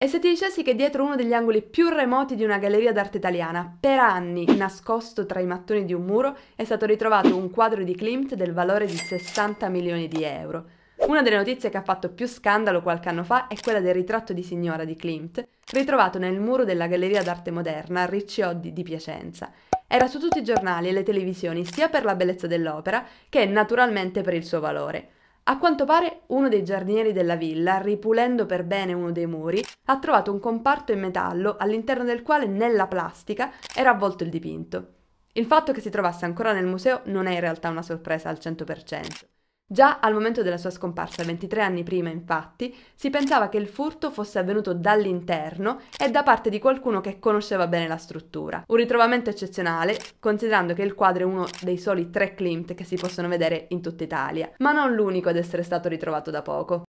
E se ti dicessi che dietro uno degli angoli più remoti di una galleria d'arte italiana, per anni nascosto tra i mattoni di un muro, è stato ritrovato un quadro di Klimt del valore di 60 milioni di euro. Una delle notizie che ha fatto più scandalo qualche anno fa è quella del ritratto di signora di Klimt, ritrovato nel muro della Galleria d'arte moderna Ricci Oddi di Piacenza. Era su tutti i giornali e le televisioni sia per la bellezza dell'opera che naturalmente per il suo valore. A quanto pare, uno dei giardinieri della villa, ripulendo per bene uno dei muri, ha trovato un comparto in metallo all'interno del quale nella plastica era avvolto il dipinto. Il fatto che si trovasse ancora nel museo non è in realtà una sorpresa al 100%. Già al momento della sua scomparsa, 23 anni prima infatti, si pensava che il furto fosse avvenuto dall'interno e da parte di qualcuno che conosceva bene la struttura. Un ritrovamento eccezionale, considerando che il quadro è uno dei soli tre Klimt che si possono vedere in tutta Italia, ma non l'unico ad essere stato ritrovato da poco.